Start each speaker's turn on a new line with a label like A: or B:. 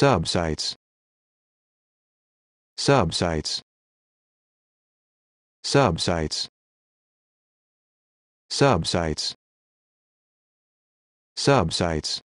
A: Subsites. Subsites. Subsites. Subsites. Subsites.